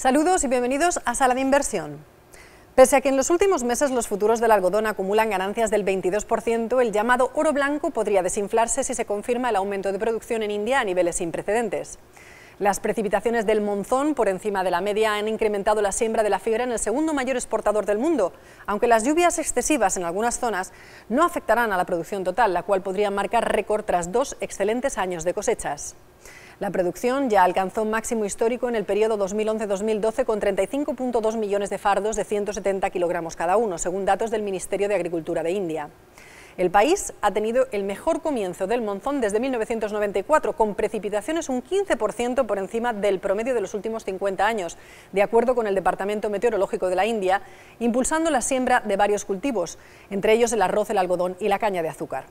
Saludos y bienvenidos a Sala de Inversión. Pese a que en los últimos meses los futuros del algodón acumulan ganancias del 22%, el llamado oro blanco podría desinflarse si se confirma el aumento de producción en India a niveles sin precedentes. Las precipitaciones del monzón por encima de la media han incrementado la siembra de la fibra en el segundo mayor exportador del mundo, aunque las lluvias excesivas en algunas zonas no afectarán a la producción total, la cual podría marcar récord tras dos excelentes años de cosechas. La producción ya alcanzó un máximo histórico en el periodo 2011-2012 con 35.2 millones de fardos de 170 kilogramos cada uno, según datos del Ministerio de Agricultura de India. El país ha tenido el mejor comienzo del monzón desde 1994, con precipitaciones un 15% por encima del promedio de los últimos 50 años, de acuerdo con el Departamento Meteorológico de la India, impulsando la siembra de varios cultivos, entre ellos el arroz, el algodón y la caña de azúcar.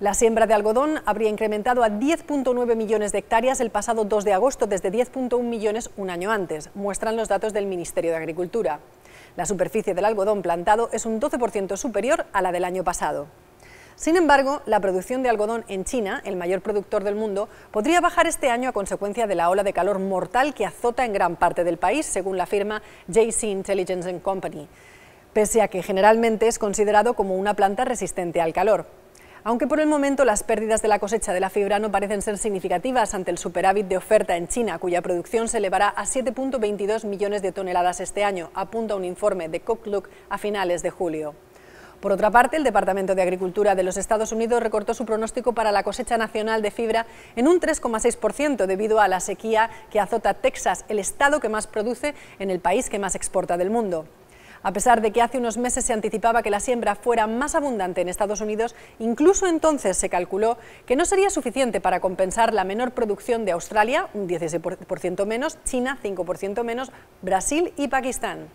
La siembra de algodón habría incrementado a 10.9 millones de hectáreas el pasado 2 de agosto, desde 10.1 millones un año antes, muestran los datos del Ministerio de Agricultura. La superficie del algodón plantado es un 12% superior a la del año pasado. Sin embargo, la producción de algodón en China, el mayor productor del mundo, podría bajar este año a consecuencia de la ola de calor mortal que azota en gran parte del país, según la firma JC Intelligence Company, pese a que generalmente es considerado como una planta resistente al calor. Aunque por el momento las pérdidas de la cosecha de la fibra no parecen ser significativas ante el superávit de oferta en China, cuya producción se elevará a 7.22 millones de toneladas este año, apunta un informe de Cooklook a finales de julio. Por otra parte, el Departamento de Agricultura de los Estados Unidos recortó su pronóstico para la cosecha nacional de fibra en un 3,6% debido a la sequía que azota Texas, el estado que más produce en el país que más exporta del mundo. A pesar de que hace unos meses se anticipaba que la siembra fuera más abundante en Estados Unidos, incluso entonces se calculó que no sería suficiente para compensar la menor producción de Australia, un 16% menos, China, 5% menos, Brasil y Pakistán.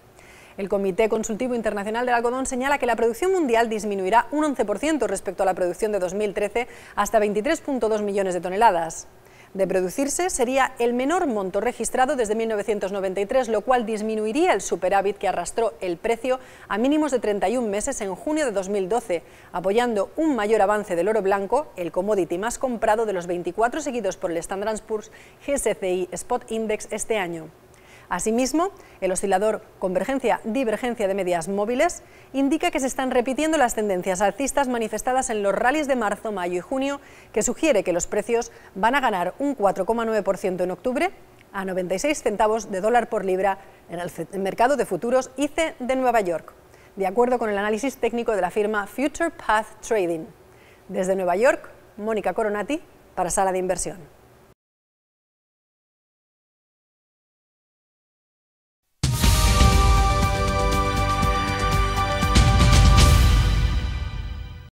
El Comité Consultivo Internacional del Algodón señala que la producción mundial disminuirá un 11% respecto a la producción de 2013 hasta 23.2 millones de toneladas de producirse sería el menor monto registrado desde 1993, lo cual disminuiría el superávit que arrastró el precio a mínimos de 31 meses en junio de 2012, apoyando un mayor avance del oro blanco, el commodity más comprado de los 24 seguidos por el Standard Poor's GSCI Spot Index este año. Asimismo, el oscilador convergencia-divergencia de medias móviles indica que se están repitiendo las tendencias alcistas manifestadas en los rallies de marzo, mayo y junio, que sugiere que los precios van a ganar un 4,9% en octubre a 96 centavos de dólar por libra en el mercado de futuros ICE de Nueva York, de acuerdo con el análisis técnico de la firma Future Path Trading. Desde Nueva York, Mónica Coronati para Sala de Inversión.